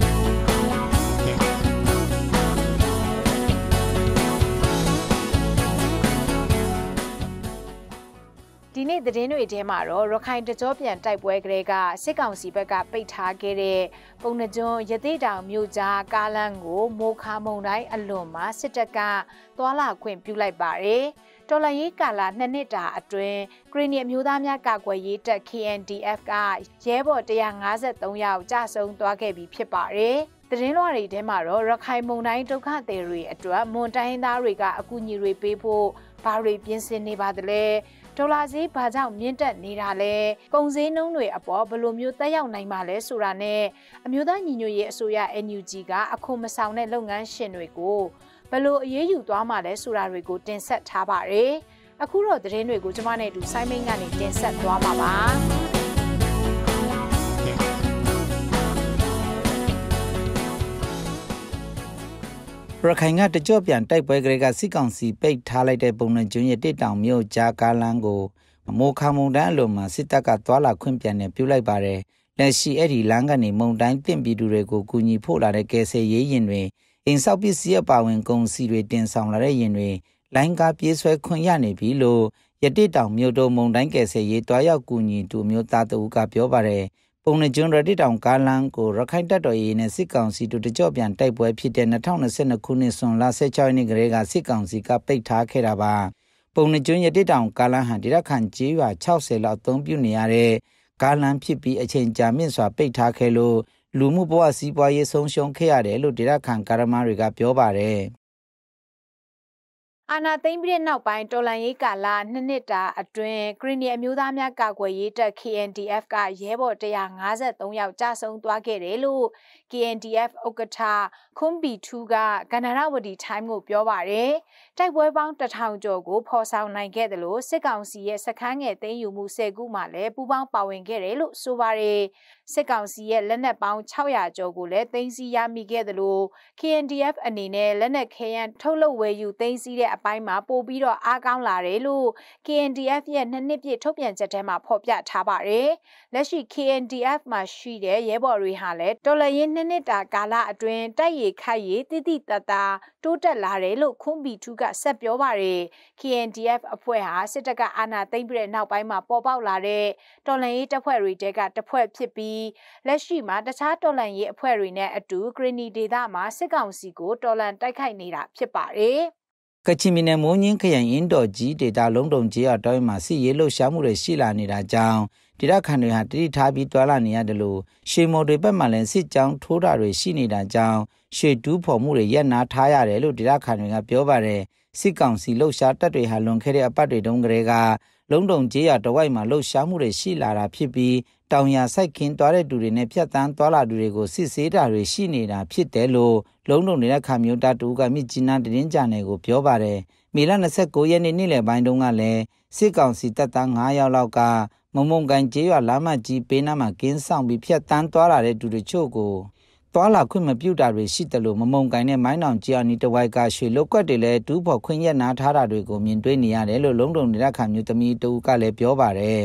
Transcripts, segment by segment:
ါဒီနေ့သတင်းတွေထဲမှာတော့ရခိုင်တကြောပြန်တိုက်ပွဲကလေးကစစ်ကောင်စီဘက်ကပိတ်ထားခဲ့တဲ့ပုံနှကျွန်းရသေးတောင်မြို့ကြားကားလမ်းကိုမိုခါမုံတိုင်းအလွန်မှာစစ်တပ်ကသွာလာခွင့်ပြုလိုက်ပါတယ်။တော်လရေးကာလာနှစ်နှစ်တာအတွင်းကရီနီအမျိုးသားများကာကွယ်ရေးတပ် KNDF ကရဲဘော်153ယောက်ကြာဆုံးသွားခဲ့ပြီးဖြစ်ပါတယ်။သတင်းလွှာတွေထဲမှာတော့ရခိုင်မုံတိုင်းဒုက္ခသည်တွေအတွက်မွန်တိုင်းသားတွေကအကူအညီတွေပေးဖို့ဘာတွေပြင်ဆင်နေပါသလဲဒေါ်လာဈေးဘာကြောင့်မြင့်တက်နေတာလဲကုန်ဈေးနှုန်းတွေအပေါ်ဘယ်လိုမျိုးသက်ရောက်နိုင်ပါလဲဆိုတာနဲ့အမျိုးသားညီညွတ်ရေးအစိုးရ NUG ကအခုမဆောင်တဲ့လုပ်ငန်းရှင်တွေကိုဘယ်လိုအရေးယူသွားမှာလဲဆိုတာတွေကိုတင်ဆက်ထားပါတယ်အခုတော့သတင်းတွေကိုကျမနဲ့အတူဆိုင်းမင်းကနေတင်ဆက်သွားမှာပါရခိုင်ကတကြော့ပြန်တိုက်ပွဲကလေးကစစ်ကောင်စီပိတ်ထားလိုက်တဲ့ပုံနဲ့ကျွန်းရတစ်တောင်မြို့ကြားကားလမ်းကိုမိုးခါမုန်တန်းအလိုမှာစစ်တပ်ကသွာလာခွင့်ပြန်နေပြုလိုက်ပါတယ်။လက်ရှိအဲ့ဒီလမ်းကနေမုန်တိုင်းတင့်ပြည်သူတွေကိုကူညီဖို့လာတဲ့ကယ်ဆယ်ရေးရင်တွေအိမ်ဆောက်ပစ္စည်းအပါဝင်ကုန်စည်တွေတင်ဆောင်လာတဲ့ရင်တွေလိုင်းကားပြေးဆွဲခွင့်ရနေပြီလို့ရတိတောင်မြို့တော်မုံတိုင်းကယ်ဆယ်ရေးတွားရောက်ကူညီသူမျိုးသားတဦးကပြောပါတယ်ပုံနှကျွန်းရတိတောင်ကားလမ်းကိုရခိုင်တပ်တော်ရေးနဲ့စစ်ကောင်စီတို့တကြော့ပြန်တိုက်ပွဲဖြစ်တဲ့2022ခုနှစ်စွန်လ16ရက်နေ့ကလေးကစစ်ကောင်စီကပိတ်ထားခဲ့တာပါပုံနှကျွန်းရတိတောင်ကားလမ်းဟန်ဒေသခံကျေးရွာ60လောက်အသုံးပြုနေရတဲ့ကားလမ်းဖြစ်ပြီးအချိန်ကြာမြင့်စွာပိတ်ထားခဲ့လို့လူမှုဘဝစီးပွားရေးဆုံးရှုံးခဲ့ရတယ်လို့ဒေသခံကာရမတွေကပြောပါတယ်အာနာသိမ့်ပြီးတဲ့နောက်ပိုင်းတော်လန်ရေးကာလနှစ်နှစ်တာအတွင်းဂရီနီအမျိုးသားများကာကွယ်ရေးတပ် KNDF ကရဲဘော်153ယောက်ကြာဆုံးသွားခဲ့တယ်လို့ KNDF ဥက္ကဋ္ဌခွန်ဘီထူးကကန္နရဝတီ time ကိုပြောပါတယ်တိုက်ပွဲပေါင်းတထောင်ကျော်ကိုဖော်ဆောင်နိုင်ခဲ့တယ်လို့စစ်ကောင်စီရဲ့စခန်းငယ်သိမ်းယူမှု၁၀ခုမှလည်းပူးပေါင်းပါဝင်ခဲ့တယ်လို့ဆိုပါတယ်။စစ်ကောင်စီရဲ့လက်နက်ပေါင်း600ကျော်ကိုလည်းသိမ်းဆည်းရမိခဲ့တယ်လို့ KNDF အနေနဲ့လက်နက်ခဲယံထုတ်လုပ်ဝယ်ယူ သိမ်းဆည်းတဲ့အပိုင်းမှာပို့ပြီးတော့အားကောင်းလာတယ်လို့ KNDF ရဲ့နှစ်နှစ်ပြည့်ထုတ်ပြန်ချက်ထဲမှာဖော်ပြထားပါတယ်။လက်ရှိ KNDF မှာရှိတဲ့ရဲဘော်တွေဟာလည်းတော်လရင်နှစ်နှစ်တာကာလအတွင်းတိုက်ရိုက်ခိုက်ရိုက်တိတိတတ်တာတိုးတက်လာတယ်လို့ခွန်ဘီထူးကဆက်ပြောပါတယ် KNDF အဖွဲ့ဟာစစ်တပ်ကအာဏာသိမ်းပြီးတဲ့နောက်ပိုင်းမှာပေါ်ပေါက်လာတဲ့တော်လှန်ရေးတပ်ဖွဲ့တွေတဲကတပ်ဖွဲ့ဖြစ်ပြီးလက်ရှိမှာတခြားတော်လှန်ရေးအဖွဲ့တွေနဲ့အတူဂရနီဒေသမှာစစ်ကောင်စီကိုတော်လှန်တိုက်ခိုက်နေတာဖြစ်ပါတယ်ကချင်ပြည်နယ်မုံညင်းခရိုင်အင်းတော်ကြီးဒေတာလုံးတုံကြီးအတိုင်းမှာစစ်ရေးလှုပ်ရှားမှုတွေရှိလာနေတာကြောင့်ဒေတာခန်တွေဟာတတိထားပြီးတွာလာနေရတယ်လို့ရှေမော်တွေဘက်မှလည်းစစ်ကြောင်းထိုးတာတွေရှိနေတာကြောင့်ရှေတူးဖော်မှုတွေရပ်နားထားရတယ်လို့ဒေတာခန်တွေကပြောပါတယ်။စစ်ကောင်စီလှုပ်ရှားတပ်တွေဟာလွန်ခဲ့တဲ့အပတ်တွေတုန်းကတည်းကလုံတုံကျေးရတဝိုက်မှာလှုပ်ရှားမှုတွေရှိလာတာဖြစ်ပြီးတောင်ရစိုက်ခင်းသွားတဲ့သူတွေနဲ့ပြတ်တန်းသွားလာသူတွေကိုစစ်ဆေးတာတွေရှိနေတာဖြစ်တယ်လို့လုံတုံနေတဲ့ခါမျိုးတပ်တူကမြစ်ကြီးနားတင်းကြံနယ်ကိုပြောပါတယ်မေလ29ရက်နေ့နေ့လယ်ပိုင်းတုန်းကလည်းစစ်ကောင်စီတပ်သား9ယောက်လောက်ကမမုံကန်ကျေးရွာလမ်းမကြီးပေးနားမှာကင်းဆောင်ပြီးဖြတ်တန်းသွားလာတဲ့သူတို့ချို့ကိုသွာလာခွင့်မပြုတာတွေရှိတယ်လို့မမုံကိုင်းနဲ့မိုင်းနောင်ကြီးအောင်ဒီတဝိုက်ကရွှေလုတ်ကွက်တွေလည်းဒူးဖို့ခွင့်ရနာထားတာတွေကိုမြင်တွေ့နေရတယ်လို့လုံလုံနေတဲ့ခါမျိုးသမီးတူကလည်းပြောပါတယ်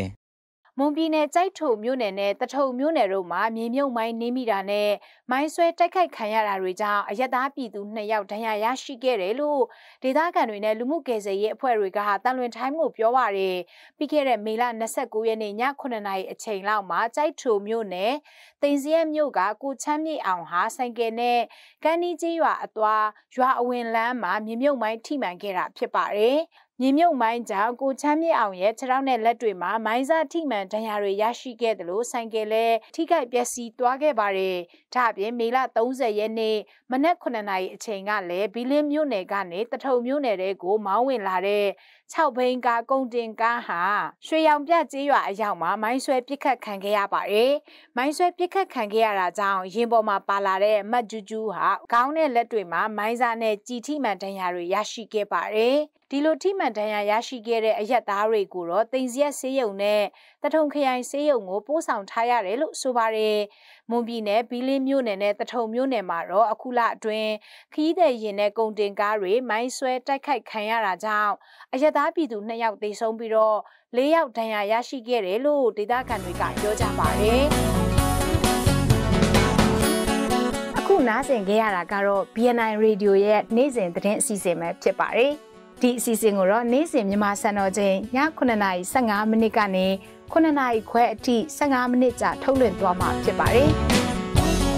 မွန်ပြည်နယ်ကြိုက်ထုံမြို့နယ်နဲ့တထုံမြို့နယ်တို့မှာမြေမြုပ်မိုင်းနှိမိတာနဲ့မိုင်းဆွဲတိုက်ခိုက်ခံရတာတွေကြောင့်အရက်သားပြည်သူ၂ယောက်ဒဏ်ရာရရှိခဲ့တယ်လို့ဒေသခံတွေနဲ့လူမှုကယ်ဆယ်ရေးအဖွဲ့တွေကတန်လွင်တိုင်းကိုပြောပါရယ်ပြီးခဲ့တဲ့မေလ29ရက်နေ့ည9:00နာရီအချိန်လောက်မှာကြိုက်ထုံမြို့နယ်တင်စရဲမြို့ကကိုချမ်းမြေအောင်ဟာဆိုင်ကယ်နဲ့ကန်းနီးကြီးရွာအသွာရွာအဝင်လမ်းမှာမြေမြုပ်မိုင်းထိမှန်ခဲ့တာဖြစ်ပါတယ်။မြေမြုပ်မိုင်းကြောင့်ကိုချမ်းမြေအောင်ရဲ့ခြေထောက်နဲ့လက်တွေမှာမိုင်းစားထိမှန်ဒဏ်ရာတွေရရှိခဲ့တယ်လို့ဆိုင်ကယ်လည်းထိခိုက်ပျက်စီးသွားခဲ့ပါတယ်။ဒါ့အပြင်မေလ30ရက်နေ့မနက်9:00နာရီအချိန်ကလည်းဘီလင်းမြို့နယ်ကနေတထုံမြို့နယ်တဲကိုမောင်းဝင်လာတဲ့6ဘိန်းကားကုန်တင်ကားဟာရွှေရောင်ပြကြေးရွာအရောက်မှာမိုင်းဆွဲပစ်ခတ်ခံခဲ့ရပါတယ်။မိုင်းဆွဲပစ်ခတ်ခံခဲ့ရတာကြောင့်ရင်ပေါ်မှာပါလာတဲ့မတ်ဂျူဂျူဟာခေါင်းနဲ့လက်တွေမှာမိုင်းစာနဲ့ကြည်ထိမှန်ဒဏ်ရာတွေရရှိခဲ့ပါတယ်။ဒီလိုထိမှန်ဒဏ်ရာရရှိခဲ့တဲ့အရက်သားတွေကိုတော့တင်စရက်ဆေးရုံနဲ့တထုံခရိုင်ဆေးရုံကိုပို့ဆောင်ထားရတယ်လို့ဆိုပါတယ်။မွန်ပြည်နယ်ဘီလင်းမြို့နယ်နဲ့တထုံမြို့နယ်မှာတော့အခုလအတွင်းခီးတဲ့ရင်နဲ့ကုန်တင်ကားတွေမိုင်းဆွဲတိုက်ခိုက်ခံရတာကြောင့်အရသာပြည်သူ2ယောက်သေဆုံးပြီးတော့၄ယောက်ဒဏ်ရာရရှိခဲ့တယ်လို့ဒေသခံတွေကပြောကြပါတယ်။အခုနားဆင်ခဲ့ရတာကတော့ BNI Radio ရဲ့နေ့စဉ်သတင်းအစီအစဉ်ပဲဖြစ်ပါတယ်။ဒီအစီအစဉ်ကိုတော့နေ့စဉ်မြန်မာစံတော်ချိန်ည9:55မိနစ်ကနေ9နာရီခွဲအထိ15မိနစ်ကြာထုတ်လွှင့်သွားမှာဖြစ်ပါတယ်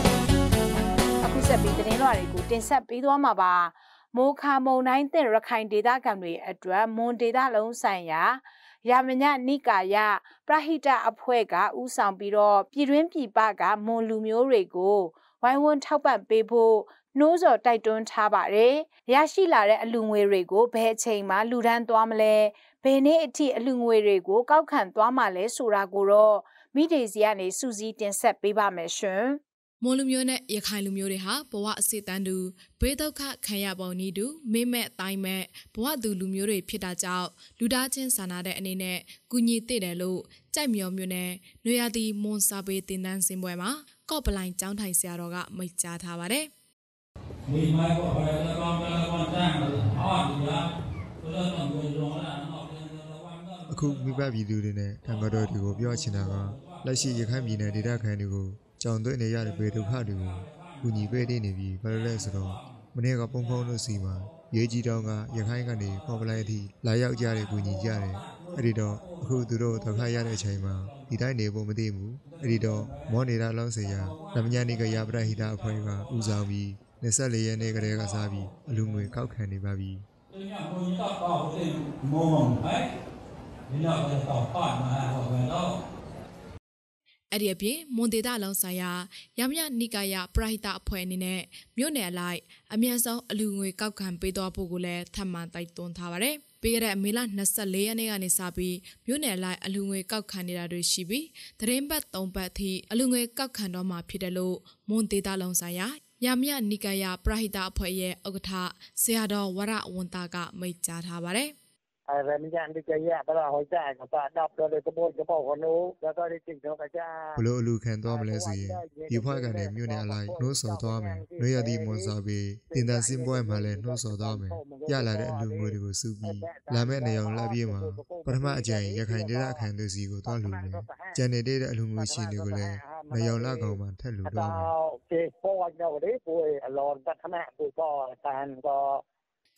။အခုဆက်ပြီးသတင်းလွှာတွေကိုတင်ဆက်ပေးသွားမှာပါ။မိုးခါမုံတိုင်းတဲ့ရခိုင်ဒေသခံတွေအတွက်မွန်ဒေသလုံးဆိုင်ရာရမညနိကာယပရဟိတအဖွဲ့ကဥဆောင်ပြီးတော့ပြည်တွင်းပြည်ပကမွန်လူမျိုးတွေကိုဝိုင်းဝန်းထောက်ပံ့ပေးဖို့နှိုးစော်တိုက်တွန်းထားပါတယ်။ရရှိလာတဲ့အလူငွေတွေကိုဘယ်အချိန်မှလူဒန်းသွားမလဲဘယ်နေ့အထိအလှငွေတွေကိုကောက်ခံသွားမှာလဲဆိုတာကိုတော့မိဒေစီကနေစူးစီးတင်ဆက်ပေးပါမယ်ရှင်။မွန်လူမျိုးနဲ့ရခိုင်လူမျိုးတွေဟာဘဝအစစ်တမ်းတူဘေးဒုက္ခခံရပုံနည်းတူမိမဲ့တိုင်းမဲ့ဘဝသူလူမျိုးတွေဖြစ်တာကြောင့်လူသားချင်းစာနာတဲ့အနေနဲ့ကုညီတည်တယ်လို့ကြိုက်မျောမျိုးနဲ့နွေရာသီမွန်စာပေတင်တန်းစင်ပွဲမှာကော့ပလိုင်ကျောင်းထိုင်ဆရာတော်ကမိတ်ကြားထားပါတယ်။မိမိုက်ကိုဘာလဲကောင်းတယ်ကောင်းတယ်အားကြီးလားဘုရားတော်ကိုကြောင်းလားအခုမိဘပြည်သူတွေနဲ့တံငါတော်တွေကိုပြောချင်တာကလက်ရှိရခိုင်ပြည်နယ်ဒေသခံတွေကိုကြောင်သွင်းနေရတဲ့ဘေးဒုက္ခတွေကိုကူညီပေးနေပြီးဘာလို့လဲဆိုတော့မနေ့ကပုံဖုံးလို့စီမှာရေးကြီးတောင်းကရခိုင်ကနေပေါ်ပလိုက်အထိလာရောက်ကြတဲ့ကူညီကြတယ်အဲ့ဒီတော့အခုသူတို့ဒုက္ခရတဲ့အချိန်မှာဒီတိုင်းနေဖို့မသိဘူးအဲ့ဒီတော့မောနေတာလုံးစရာဓမ္မညာနေကရပရဟိတအဖွဲ့ကဦးဆောင်ပြီး24ရက်နေ့ကလေးကစားပြီးအလူငွေကောက်ခံနေပါပြီ။တင်ရဘုံကြီးတော့ပါဟုတ်တယ်မောမောဟဲ့ဒီနောက်တော့ပတ်မှာဟောပဲတော့အဲ့ဒီအပြင်မွန်ဒေတာလောင်ဆိုင်ရာရမယနိကာယပရဟိတအဖွဲ့အနေနဲ့မြို့နယ်အလိုက်အမြန်ဆုံးအလူငွေကောက်ခံပေးသွားဖို့ကိုလည်းထပ်မံတိုက်တွန်းထားပါတယ်။ပြီးခဲ့တဲ့မေလ24ရက်နေ့ကနေစပြီးမြို့နယ်အလိုက်အလူငွေကောက်ခံနေတာတွေရှိပြီးသတင်းပတ်3ပတ်အထိအလူငွေကောက်ခံတော့မှာဖြစ်တယ်လို့မွန်ဒေတာလောင်ဆိုင်ရာရမယနိကာယပရဟိတအဖွဲ့ရဲ့ဥက္ကဋ္ဌဆရာတော်ဝရဝန်တာကမိန့်ကြားထားပါတယ်။อะไรมันยังดิจะยะตลอดหัวใจกับปาดับตัวเลยกระโบนกระเป๋าคนนู้แล้วก็ได้จริงเท่ากระจ้าဘလို့အလူခံသွားမလဲစီရင်ဒီဘွားကနေမြို့နယ်အလိုက်နှိုးဆော်သွားမယ်နှွေရသည့်မွန်စာပေတင်တန်းစင်းပွဲမှာလည်းနှိုးဆော်သွားမယ်ရလာတဲ့အလူငွေတွေကိုစုပြီးလာမယ့်နေအောင်လက်ပြေးမှာပထမအကြိမ်ရခိုင်ဒေသခံသူစီကိုသွားလူမယ်ဂျန်နေတဲ့အလူငွေရှင်တွေကိုလည်းနေအောင်လက်ကောင်မှာထက်လူတော့မယ်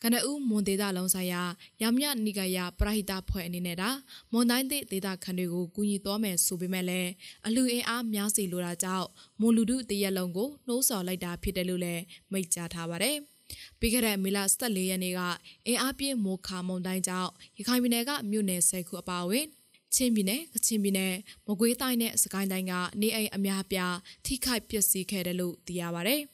ကနဦးမွန်ဒေသလုံးဆိုင်ရာရမယနိဂယပရဟိတဖွဲ့အနေနဲ့တာမွန်တိုင်းဒေသခံတွေကိုကူညီတော်မယ်ဆိုပေမဲ့လည်းအလူအင်အားများစီလိုတာကြောင့်မွန်လူထုတရက်လုံးကိုနှိုးဆော်လိုက်တာဖြစ်တယ်လို့လည်းမိန့်ကြားထားပါတယ်။ပြီးခဲ့တဲ့မေလ14ရက်နေ့ကအင်အားပြင်းမိုခါမုန်တိုင်းကြောင့်ရခိုင်ပြည်နယ်ကမြို့နယ်10ခုအပါအဝင်ချင်းပြည်နယ်ကချင်ပြည်နယ်မကွေးတိုင်းနဲ့စကိုင်းတိုင်းကနေအိမ်အများပြားထိခိုက်ပျက်စီးခဲ့တယ်လို့သိရပါဗျ။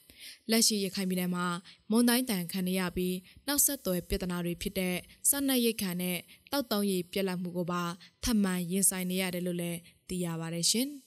လက်ရှိရခိုင်ပြည်နယ်မှာမွန်တိုင်းတန်ခံရပြီးနောက်ဆက်သွယ်ပြဿနာတွေဖြစ်တဲ့စစ်နက်ရိတ်ခံနဲ့တောက်တုံးရီပြက်လက်မှုကိုပါထပ်မံရင်ဆိုင်နေရတယ်လို့လည်းသိရပါတယ်ရှင်။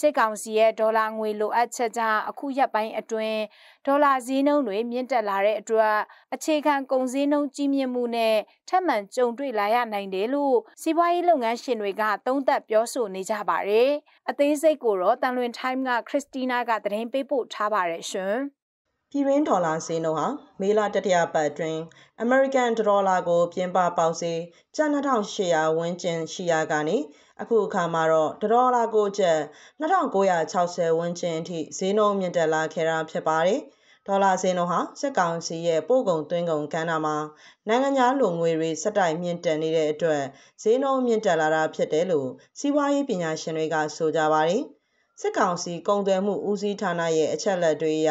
စစ်ကောင်စီရဲ့ဒေါ်လာငွေလိုအပ်ချက်ကြောင့်အခုရက်ပိုင်းအတွင်းဒေါ်လာဈေးနှုန်းတွေမြင့်တက်လာတဲ့အတွက်အခြေခံကုန်ဈေးနှုန်းကြီးမြင့်မှုနဲ့ထပ်မံကြုံတွေ့လာရနိုင်တယ်လို့စီးပွားရေးလုပ်ငန်းရှင်တွေကသုံးသပ်ပြောဆိုနေကြပါတယ်။အသေးစိတ်ကိုတော့တန်လွင် time ကခရစ်စတီနာကသတင်းပေးပို့ထားပါတယ်ရှင်။ပြည်တွင်းဒေါ်လာဈေးနှုန်းဟာမေလတတိယပတ်အတွင်း American Dollar ကို ပြင်ပပေါက်ဈေးကျပ်2800ဝန်းကျင်ရှိရာကနေအခုအခါမှာတော့တဒေါ်လာကိုကျပ်2960ဝန်းကျင်အထိဈေးနှုန်းမြင့်တက်လာခဲ့တာဖြစ်ပါတယ်။ဒေါ်လာဈေးနှုန်းဟာစစ်ကောင်စီရဲ့ပို့ကုန်သွင်းကုန်ကဏ္ဍမှာနိုင်ငံခြားလိုငွေတွေစက်တိုက်မြင့်တက်နေတဲ့အတွက်ဈေးနှုန်းမြင့်တက်လာတာဖြစ်တယ်လို့စီးပွားရေးပညာရှင်တွေက ဆိုကြပါတယ်။စစ်ကောင်စီကုံသွဲမှုဦးစီးဌာနရဲ့အချက်အလက်တွေအရ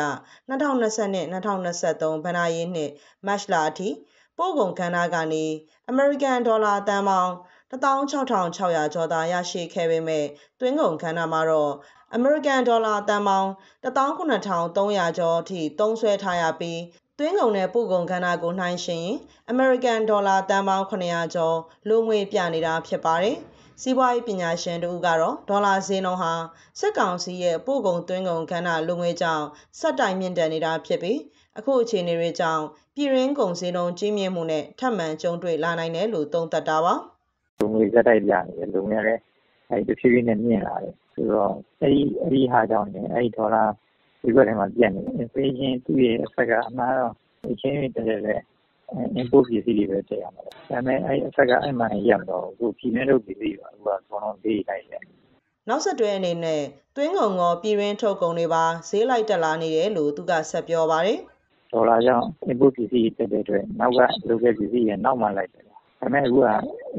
2020နဲ့2023ဘဏ္ဍာရေးနှစ်မတ်လအထိပို့ကုန်ကဏ္ဍကနေအမေရိကန်ဒေါ်လာတန်ပေါင်း16,600ကျော်သာရရှိခဲ့ပေမဲ့သွင်းကုန်ကဏ္ဍမှာတော့ American Dollar တန်ပေါင်း19,300ကျော်အထိ သုံးစွဲထားရပြီးသွင်းကုန်နဲ့ပို့ကုန်ကဏ္ဍကိုနှိုင်းယှဉ်ရင် American Dollar တန်ပေါင်း900ကျော်လိုငွေပြနေတာဖြစ်ပါတယ်။စီးပွားရေးပညာရှင်တို့ကတော့ဒေါ်လာဈေးနှုန်းဟာစက်ကောင်စီရဲ့ပို့ကုန်သွင်းကုန်ကဏ္ဍလူငွေကြောင့်ဆက်တိုင်မြင့်တက်နေတာဖြစ်ပြီးအခုအခြေအနေတွေကြောင့်ပြည်ရင်းကုန်ဈေးနှုန်းကြီးမြင့်မှုနဲ့ထပ်မံကြုံတွေ့လာနိုင်တယ်လို့သုံးသပ်တာပါ။ငွေဆက်တိုက်ပြနေတယ်။လူငွေကလည်းတဖြည်းဖြည်းနဲ့မြင့်လာတယ်ဆိုတော့အဲဒီဟာကြောင့်ရယ်၊အဲဒီဒေါ်လာဈေးကွက်ထဲမှာပြန့်နေတဲ့ Inflation သူ့ရဲ့ effect ကအမှန်ကတော့ exchange rate တက်တဲ့အတွက် import ပစ္စည်းတွေပဲတက်ရမှာပေါ့။ဒါပေမဲ့အဲဒီ effect ကအဲဒီမှာတင်ရပ်မသွားဘူး။အခုပြည်တွင်းထုတ်ပစ္စည်းတွေပါအကုန်လုံးဈေးတွေလိုက်တက်နေတယ်။”နောက်ဆက်တွဲအနေနဲ့သွင်းကုန်ရောပြည်တွင်းထုတ်ကုန်တွေပါဈေးလိုက်တက်လာနေတယ်လို့သူကဆက်ပြောပါတယ်။“ဒေါ်လာကြောင့် import ပစ္စည်းတွေတက်တဲ့အတွက်နောက်က local ပစ္စည်းတွေကနောက်မှလိုက်တက်ဒါပေမဲ့အခုက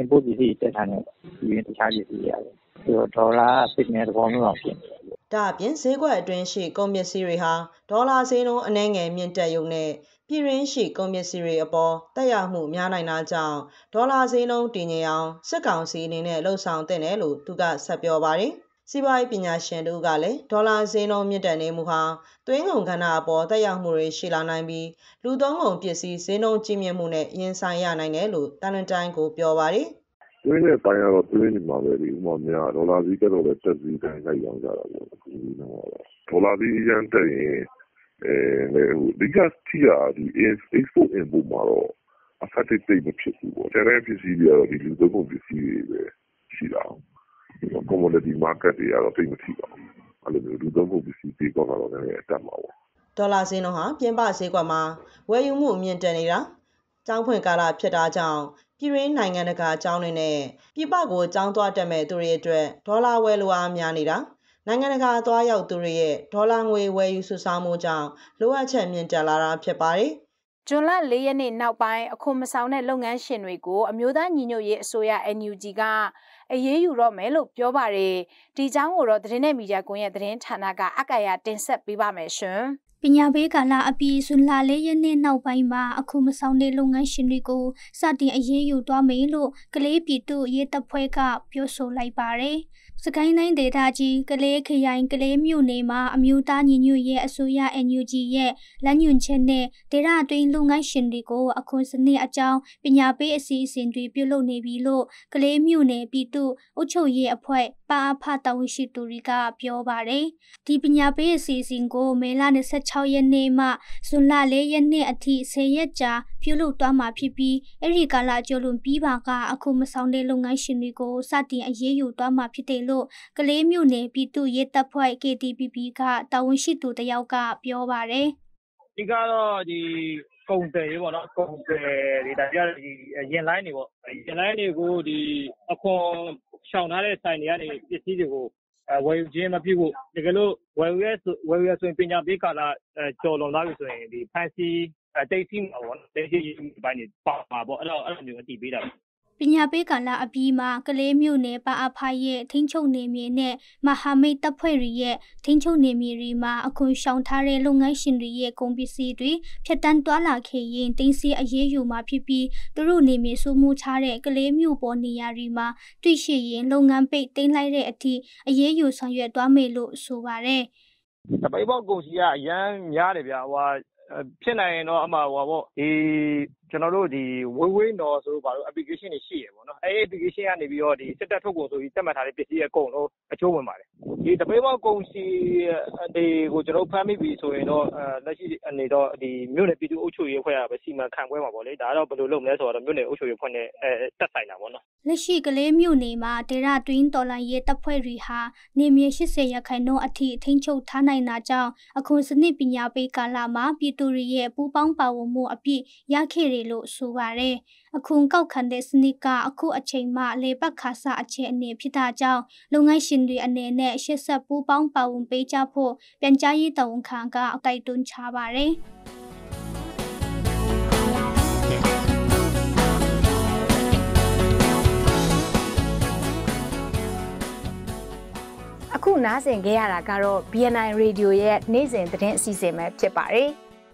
import ပစ္စည်းတွေတက်တာနဲ့ပြည်တွင်းတခြားပစ္စည်းတွေကလည်း။ဆိုတော့ဒေါ်လာကစိမ့်နေတဲ့သဘောမျိုးတောင်ဖြစ်နေတယ်။”ဒါ့အပြင်ဈေးကွက်အတွင်းရှိကုန်ပစ္စည်းတွေဟာဒေါ်လာဈေးနှုန်းအနည်းငယ်မြင့်တက်ရုံနဲ့ပြည်တွင်းရှိကုန်ပစ္စည်းတွေအပေါ်သက်ရောက်မှုများနိုင်တာကြောင့်ဒေါ်လာဈေးနှုန်းတည်ငြိမ်အောင်စစ်ကောင်စီအနေနဲ့လုပ်ဆောင်သင့်တယ်လို့သူကဆက်ပြောပါတယ်စီးပွားရေးပညာရှင်တို့ကလည်းဒေါ်လာဈေးနှုန်းမြင့်တက်နေမှုဟာသွင်းကုန်ကဏ္ဍအပေါ်သက်ရောက်မှုတွေရှိလာနိုင်ပြီးလူသုံးကုန်ပစ္စည်းဈေးနှုန်းကြီးမြင့်မှုနဲ့ရင်ဆိုင်ရနိုင်တယ်လို့တန်လန်တိုင်းကိုပြောပါတယ်တွင်းတဲ့ပိုင်းကတော့တွင်းနေမှာပဲဒီဥမာများဒေါ်လာဈေးကတော့လည်းတက်ဈေးတိုင်းလိုက်ရောင်းကြတာပေါ့ဒီလိုမျိုးပါဒေါ်လာဈေးရန်တက်ရင်အဲဟိုဒီကစတီယာဒီ export import မှာတော့ affected တိတ်မဖြစ်ဘူးပေါ့တကယ်ဖြစ်စီပြီးတော့ဒီလူသုံးကုန်ပစ္စည်းတွေပဲရှိတာ commodity market တွေကတော့သိမထိပါဘူးအဲ့လိုမျိုးလူသုံးကုန်ပစ္စည်းဈေးကွက်ကတော့လည်းတက်မှာပါဒေါ်လာဈေးနှုန်းဟာပြင်ပဈေးကွက်မှာဝယ်ယူမှုမြင့်တက်နေတာကျောင်းဖွင့်ကာလဖြစ်တာကြောင့်ပြည်ရင်းနိုင်ငံတကာအကြောင်းတွေနဲ့ပြည်ပကိုအကြောင်းသွားတက်မဲ့သူတွေအတွက်ဒေါ်လာဝယ်လိုအားများနေတာနိုင်ငံတကာအသွားရောက်သူတွေရဲ့ဒေါ်လာငွေဝယ်ယူစုဆောင်းမှုကြောင့်လိုအပ်ချက်မြင့်တက်လာတာဖြစ်ပါတယ်။ဂျွန်လ၄ရက်နေ့နောက်ပိုင်းအခွန်မဆောင်တဲ့လုပ်ငန်းရှင်တွေကိုအမျိုးသားညီညွတ်ရေးအစိုးရ NUG ကအရေးယူတော့မယ်လို့ပြောပါတယ်ဒီအကြောင်းကိုတော့သတင်းနဲ့မီဒီယာကွန်ရဲ့သတင်းဌာနကအကရာတင်ဆက်ပေးပါမယ်ရှင်။ပညာပေးကာလအပြီးဇွန်လ၄ရက်နေ့နောက်ပိုင်းမှာအခုမဆောင်တဲ့လုပ်ငန်းရှင်တွေကိုစတင်အရေးယူသွားမယ်လို့ကလေးပြည်သူရေးတပ်ဖွဲ့ကပြောဆိုလိုက်ပါတယ်။စကိုင်းတိုင်းဒေသကြီးကလေးခရိုင်ကလေးမြို့နယ်မှာအမျိုးသားညီညွတ်ရေးအစိုးရ NUG ရဲ့လက်ညွန်ချက်နဲ့ဒေသအတွင်းလုပ်ငန်းရှင်တွေကိုအခွင့်အရေးအကြောင်းပညာပေးအစီအစဉ်တွေပြုလုပ်နေပြီလို့ကလေးမြို့နယ်ပြည်သူအုပ်ချုပ်ရေးအဖွဲ့ပါအဖတာဝန်ရှိသူတွေကပြောပါတယ်။ဒီပညာပေးအစီအစဉ်ကိုမေလ၂၆16ရက်နေ့မှဇွန်လ4ရက်နေ့အထိ10ရက်ကြာပြုလုပ်သွားမှာဖြစ်ပြီးအဲ့ဒီကာလကျော်လွန်ပြီးပါကအခုမဆောင်တဲ့လုပ်ငန်းရှင်တွေကိုစတင်အရေးယူသွားမှာဖြစ်တယ်လို့ကလေးမျိုးနယ်ပြည်သူ့ရေးတပ်ဖွဲ့ KTPP ကတာဝန်ရှိသူတယောက်ကပြောပါတယ်။အဓိကတော့ဒီကုန်တယ်ရေပေါ့နော်ကုန်တယ်ဒီဒါပြဒီရင်လိုင်းတွေပေါ့ရင်လိုင်းတွေကိုဒီအခွန်ရှောင်ထားတဲ့ဆိုင်တွေကနေပစ္စည်းတွေကိုဝယ်ယူခြင်းမပြုဖို့၊တကယ်လို့ဝယ်ယူတယ်ဆိုရင်ပညာပေးကာလကျော်လွန်သွားပြီဆိုရင်ဖမ်းဆီးသိမ်းဆည်းမှာပေါ့နော်။လက်ရှိအရေးယူမှုအပိုင်းတွေပါမှာပေါ့။အဲဒါမျိုးအသိပေးတာပါပညာပေးကာလအပြီးမှာကလေးမျိုးနယ်ပါအဖရဲ့ထိန်းချုပ်နေမည်နဲ့မဟာမိတ်တပ်ဖွဲ့တွေရဲ့ထိန်းချုပ်နေမည်တွေမှာအခွန်ရှောင်ထားတဲ့လုပ်ငန်းရှင်တွေရဲ့ကုန်ပစ္စည်းတွေဖျက်တမ်းသွားလာခဲ့ရင်တင်းစီအရေးယူမှာဖြစ်ပြီးသူတို့နေမည်စိုးမိုးထားတဲ့ကလေးမျိုးပေါ်နေရာတွေမှာတွေ့ရှိရင်လုပ်ငန်းပိတ်တင်းလိုက်တဲ့အထိအရေးယူဆောင်ရွက်သွားမယ်လို့ဆိုပါတယ်။တပိတ်ပေါက်ကုန်စီကအရန်များတယ်ဗျာ။ဟိုဖြစ်နိုင်ရင်တော့ဥပမာကျနော်တို့ Wayways.nor ဆိုတို့ဘာတို့ application တွေရှိတယ်ပေါ့နော်။အဲဒီ application ကနေပြီးတော့စစ်တပ်ထုတ်ကုန်ဆိုပြီးသတ်မှတ်ထားတဲ့ပစ္စည်းအကုန်လုံးအကြုံးဝင်ပါတယ်။ဒီသပိတ်မှောက်ကုန်စည်တွေကိုကျနော်တို့ဖမ်းမိပြီဆိုရင်တော့လက်ရှိအနေနဲ့တော့မြို့နယ်ပြည်သူ့အုပ်ချုပ်ရေးအဖွဲ့ကပဲစီမံခန့်ခွဲမှာပေါ့လေ။ဒါကတော့ဘယ်လိုလုပ်မလဲဆိုတာတော့မြို့နယ်အုပ်ချုပ်ရေးအဖွဲ့နဲ့သက်ဆိုင်တာပေါ့နော်။”လက်ရှိကလေးမြို့နယ်မှာဒေသတွင်းတော်လှန်ရေးတပ်ဖွဲ့တွေဟာနယ်မြေ၈၀ရာခိုင်နှုန်းအထိထိန်းချုပ်ထားနိုင်တာကြောင့်အခွန်စနစ်ပညာပေးကာလမှာပြည်သူတွေရဲ့ပူးပေါင်းပါဝင်မှုအပြည့်ရခဲ့တယ်လို့ဆိုပါတယ်။အခုကောက်ခံတဲ့စနစ်ကအခုအချိန်မှလေပတ်ခါစအခြေအနေဖြစ်တာကြောင့်လုပ်ငန်းရှင်တွေအနေနဲ့ရှက်ဆက်ပူးပေါင်းပါဝင်ပေးကြဖို့ပြန်ကြားရေးတာဝန်ခံကတိုက်တွန်းချပါတယ်။အခုနားဆင်ခဲ့ရတာကတော့ BNI Radio ရဲ့နေ့စဉ်သတင်းအစီအစဉ်ပဲဖြစ်ပါတယ်။